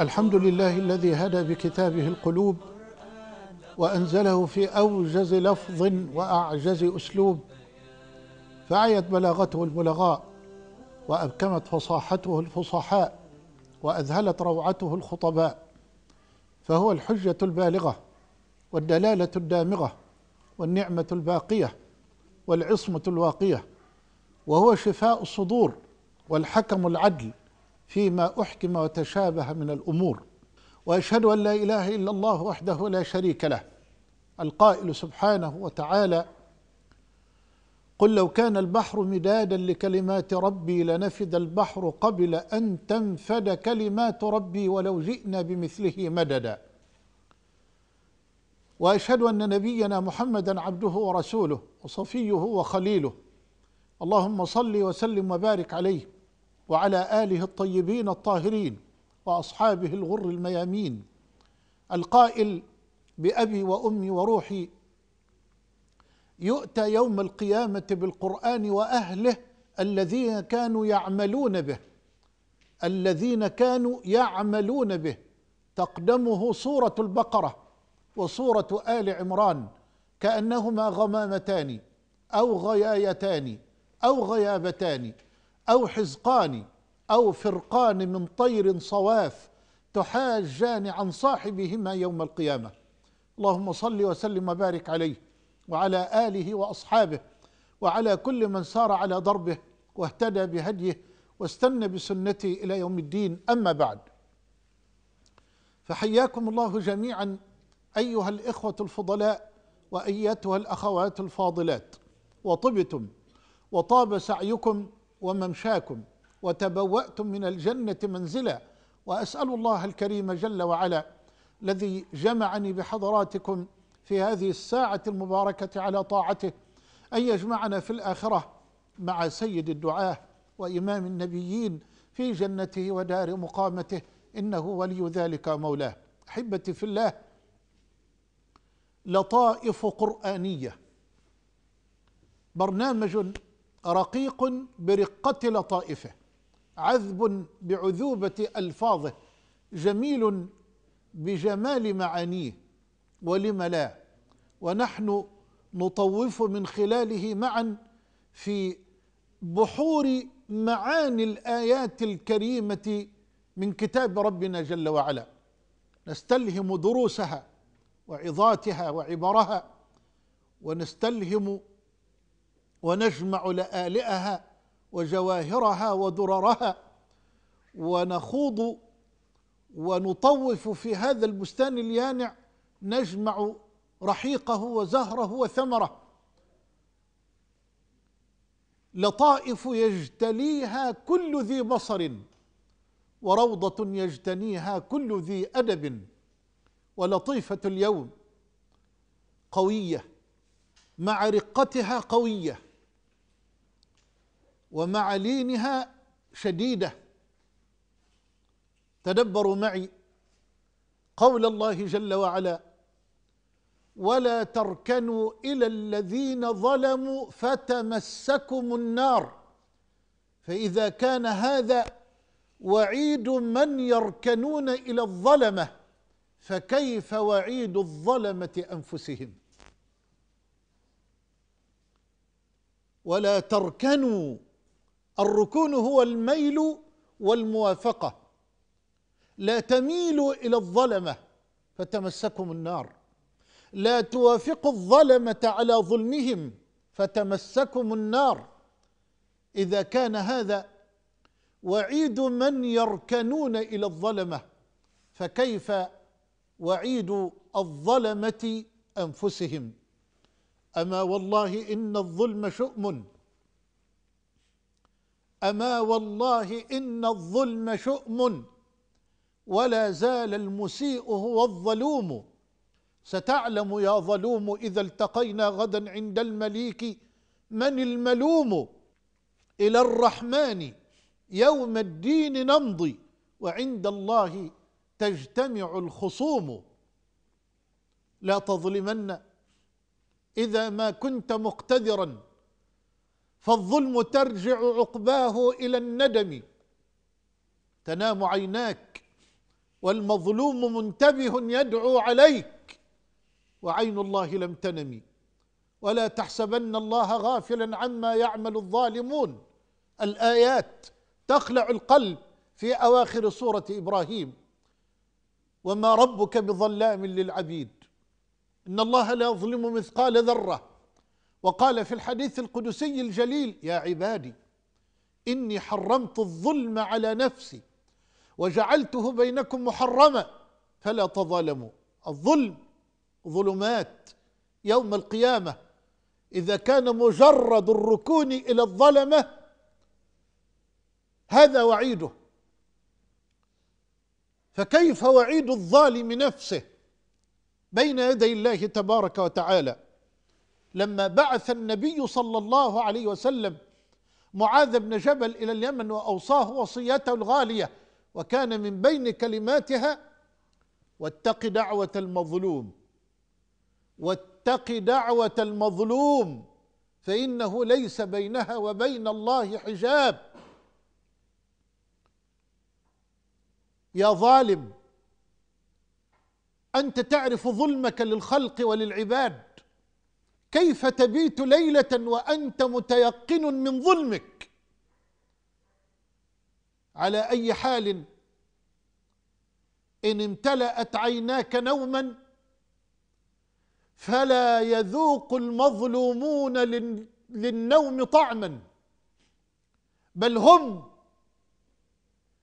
الحمد لله الذي هدى بكتابه القلوب وأنزله في أوجز لفظ وأعجز أسلوب فعيت بلاغته البلغاء وأبكمت فصاحته الفصحاء وأذهلت روعته الخطباء فهو الحجة البالغة والدلالة الدامغة والنعمة الباقية والعصمة الواقية وهو شفاء الصدور والحكم العدل فيما أحكم وتشابه من الأمور وأشهد أن لا إله إلا الله وحده لا شريك له القائل سبحانه وتعالى قل لو كان البحر مدادا لكلمات ربي لنفد البحر قبل أن تنفد كلمات ربي ولو جئنا بمثله مددا وأشهد أن نبينا محمدا عبده ورسوله وصفيه وخليله اللهم صل وسلم وبارك عليه وعلى آله الطيبين الطاهرين وأصحابه الغر الميامين القائل بأبي وأمي وروحي يؤتى يوم القيامة بالقرآن وأهله الذين كانوا يعملون به الذين كانوا يعملون به تقدمه سورة البقرة وسورة آل عمران كأنهما غمامتان أو غيايتان أو غيابتان أو حزقان أو فرقان من طير صواف تحاجان عن صاحبهما يوم القيامة اللهم صل وسلم وبارك عليه وعلى آله وأصحابه وعلى كل من سار على دربه واهتدى بهديه واستنى بسنته إلى يوم الدين أما بعد فحياكم الله جميعا أيها الإخوة الفضلاء وأيتها الأخوات الفاضلات وطبتم وطاب سعيكم وممشاكم وتبوأتم من الجنة منزلا وأسأل الله الكريم جل وعلا الذي جمعني بحضراتكم في هذه الساعة المباركة على طاعته أن يجمعنا في الآخرة مع سيد الدعاة وإمام النبيين في جنته ودار مقامته إنه ولي ذلك مولاه أحبتي في الله لطائف قرآنية برنامج رقيق برقة لطائفه عذب بعذوبة ألفاظه جميل بجمال معانيه ولم لا ونحن نطوف من خلاله معا في بحور معاني الآيات الكريمة من كتاب ربنا جل وعلا نستلهم دروسها وعظاتها وعبرها ونستلهم ونجمع لآلئها وجواهرها ودررها ونخوض ونطوف في هذا البستان اليانع نجمع رحيقه وزهره وثمره لطائف يجتليها كل ذي بصر وروضة يجتنيها كل ذي أدب ولطيفة اليوم قوية مع رقتها قويه ومع لينها شديدة تدبروا معي قول الله جل وعلا ولا تركنوا إلى الذين ظلموا فتمسكم النار فإذا كان هذا وعيد من يركنون إلى الظلمة فكيف وعيد الظلمة أنفسهم ولا تركنوا الركون هو الميل والموافقة لا تميلوا إلى الظلمة فتمسكم النار لا توافقوا الظلمة على ظلمهم فتمسكم النار إذا كان هذا وعيد من يركنون إلى الظلمة فكيف وعيد الظلمة أنفسهم أما والله إن الظلم شؤم أما والله إن الظلم شؤم ولا زال المسيء هو الظلوم ستعلم يا ظلوم إذا التقينا غدا عند المليك من الملوم إلى الرحمن يوم الدين نمضي وعند الله تجتمع الخصوم لا تظلمن إذا ما كنت مقتدراً فالظلم ترجع عقباه الى الندم تنام عيناك والمظلوم منتبه يدعو عليك وعين الله لم تنم ولا تحسبن الله غافلا عما يعمل الظالمون الايات تخلع القلب في اواخر سوره ابراهيم وما ربك بظلام للعبيد ان الله لا يظلم مثقال ذره وقال في الحديث القدسي الجليل يا عبادي إني حرمت الظلم على نفسي وجعلته بينكم محرما فلا تظالموا الظلم ظلمات يوم القيامة إذا كان مجرد الركون إلى الظلمة هذا وعيده فكيف وعيد الظالم نفسه بين يدي الله تبارك وتعالى لما بعث النبي صلى الله عليه وسلم معاذ بن جبل إلى اليمن وأوصاه وصيته الغالية وكان من بين كلماتها واتق دعوة المظلوم واتق دعوة المظلوم فإنه ليس بينها وبين الله حجاب يا ظالم أنت تعرف ظلمك للخلق وللعباد كيف تبيت ليله وانت متيقن من ظلمك على اي حال ان امتلات عيناك نوما فلا يذوق المظلومون للنوم طعما بل هم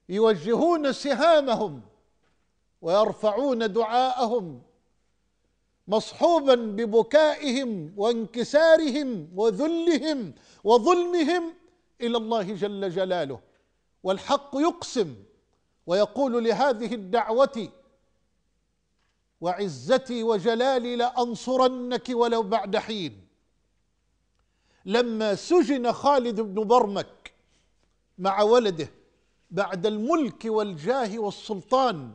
يوجهون سهامهم ويرفعون دعاءهم مصحوبا ببكائهم وانكسارهم وذلهم وظلمهم الى الله جل جلاله والحق يقسم ويقول لهذه الدعوه وعزتي وجلالي لانصرنك ولو بعد حين لما سجن خالد بن برمك مع ولده بعد الملك والجاه والسلطان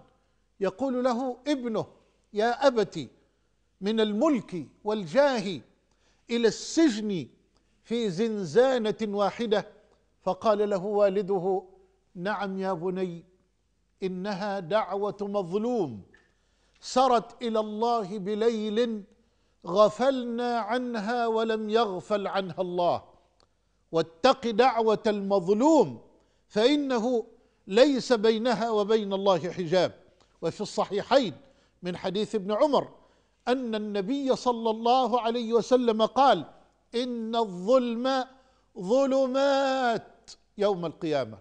يقول له ابنه يا ابتي من الملك والجاه الى السجن في زنزانه واحده فقال له والده نعم يا بني انها دعوه مظلوم سرت الى الله بليل غفلنا عنها ولم يغفل عنها الله واتق دعوه المظلوم فانه ليس بينها وبين الله حجاب وفي الصحيحين من حديث ابن عمر أن النبي صلى الله عليه وسلم قال إن الظلم ظلمات يوم القيامة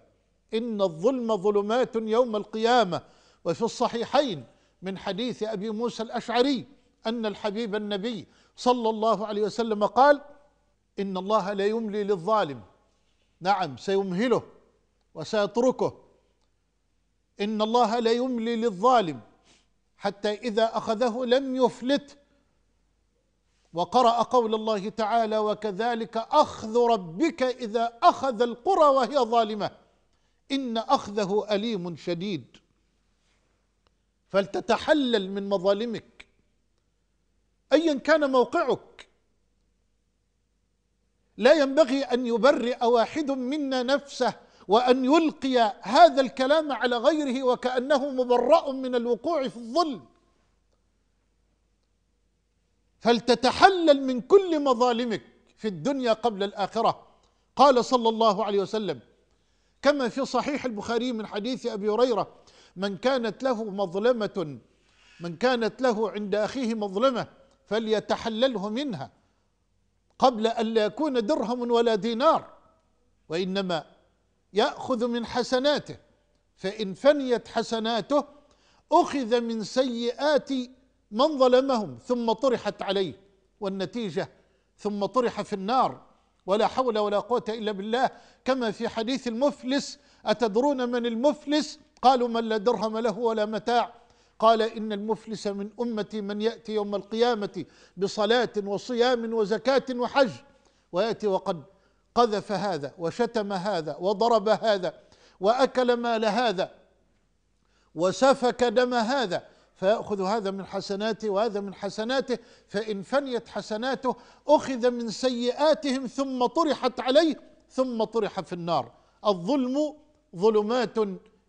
إن الظلم ظلمات يوم القيامة وفي الصحيحين من حديث أبي موسى الأشعري أن الحبيب النبي صلى الله عليه وسلم قال إن الله لا يملي للظالم نعم سيمهله وسيتركه إن الله لا يملي للظالم حتى إذا أخذه لم يفلت وقرأ قول الله تعالى وكذلك أخذ ربك إذا أخذ القرى وهي ظالمة إن أخذه أليم شديد فلتتحلل من مظالمك أيا كان موقعك لا ينبغي أن يبرئ واحد منا نفسه وأن يلقي هذا الكلام على غيره وكأنه مبرأ من الوقوع في الظلم فلتتحلل من كل مظالمك في الدنيا قبل الآخرة قال صلى الله عليه وسلم كما في صحيح البخاري من حديث أبي هريرة من كانت له مظلمة من كانت له عند أخيه مظلمة فليتحلله منها قبل أن لا يكون درهم ولا دينار وإنما ياخذ من حسناته فان فنيت حسناته اخذ من سيئات من ظلمهم ثم طرحت عليه والنتيجه ثم طرح في النار ولا حول ولا قوه الا بالله كما في حديث المفلس اتدرون من المفلس قالوا من لا درهم له ولا متاع قال ان المفلس من امتي من ياتي يوم القيامه بصلاه وصيام وزكاه وحج وياتي وقد قذف هذا وشتم هذا وضرب هذا واكل مال هذا وسفك دم هذا فيأخذ هذا من حسناته وهذا من حسناته فإن فنيت حسناته أخذ من سيئاتهم ثم طرحت عليه ثم طرح في النار الظلم ظلمات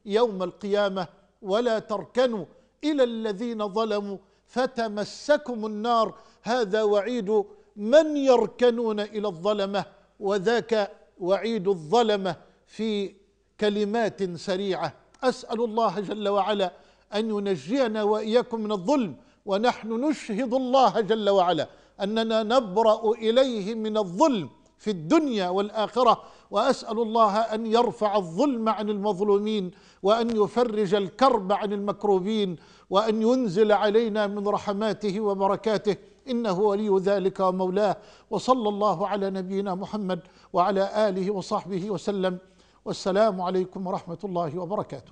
يوم القيامة ولا تركنوا إلى الذين ظلموا فتمسكم النار هذا وعيد من يركنون إلى الظلمة وذاك وعيد الظلمه في كلمات سريعه اسال الله جل وعلا ان ينجينا واياكم من الظلم ونحن نشهد الله جل وعلا اننا نبرا اليه من الظلم في الدنيا والاخره واسال الله ان يرفع الظلم عن المظلومين وان يفرج الكرب عن المكروبين وان ينزل علينا من رحماته وبركاته إنه ولي ذلك ومولاه وصلى الله على نبينا محمد وعلى آله وصحبه وسلم والسلام عليكم ورحمة الله وبركاته